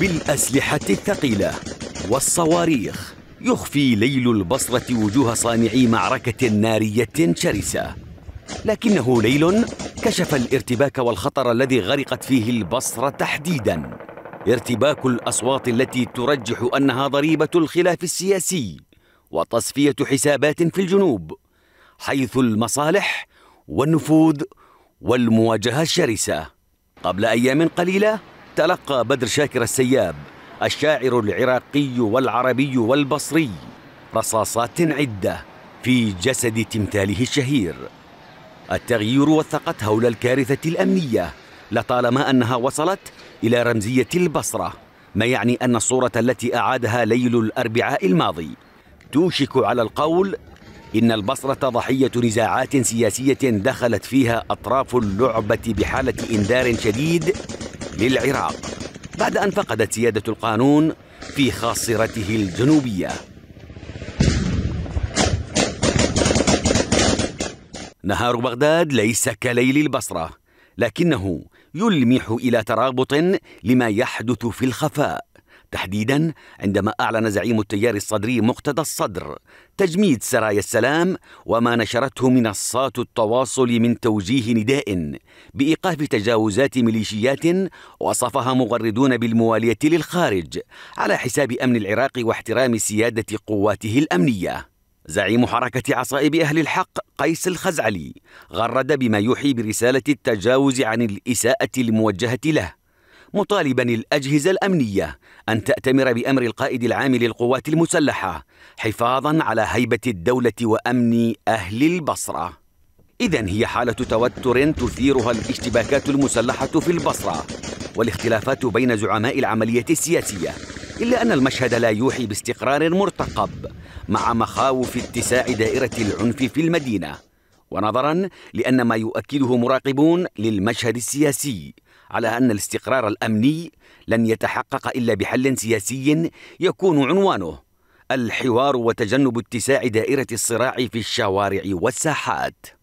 بالأسلحة الثقيلة والصواريخ يخفي ليل البصرة وجوه صانعي معركة نارية شرسة لكنه ليل كشف الارتباك والخطر الذي غرقت فيه البصرة تحديداً ارتباك الأصوات التي ترجح أنها ضريبة الخلاف السياسي وتصفية حسابات في الجنوب حيث المصالح والنفوذ والمواجهة الشرسة قبل أيام قليلة تلقى بدر شاكر السياب الشاعر العراقي والعربي والبصري رصاصات عدة في جسد تمثاله الشهير التغيير وثقت هول الكارثة الأمنية لطالما أنها وصلت إلى رمزية البصرة ما يعني أن الصورة التي أعادها ليل الأربعاء الماضي توشك على القول إن البصرة ضحية نزاعات سياسية دخلت فيها أطراف اللعبة بحالة إنذار شديد للعراق بعد أن فقدت سيادة القانون في خاصرته الجنوبية نهار بغداد ليس كليل البصرة لكنه يلمح إلى ترابط لما يحدث في الخفاء تحديدا عندما أعلن زعيم التيار الصدري مقتدى الصدر تجميد سرايا السلام وما نشرته منصات التواصل من توجيه نداء بإيقاف تجاوزات ميليشيات وصفها مغردون بالموالية للخارج على حساب أمن العراق واحترام سيادة قواته الأمنية زعيم حركة عصائب أهل الحق قيس الخزعلي غرد بما يوحي برسالة التجاوز عن الإساءة الموجهة له مطالبا الأجهزة الأمنية أن تأتمر بأمر القائد العام للقوات المسلحة حفاظا على هيبة الدولة وأمن أهل البصرة إذا هي حالة توتر تثيرها الاشتباكات المسلحة في البصرة والاختلافات بين زعماء العملية السياسية إلا أن المشهد لا يوحي باستقرار مرتقب مع مخاوف اتساع دائرة العنف في المدينة ونظرا لأن ما يؤكده مراقبون للمشهد السياسي على أن الاستقرار الأمني لن يتحقق إلا بحل سياسي يكون عنوانه الحوار وتجنب اتساع دائرة الصراع في الشوارع والساحات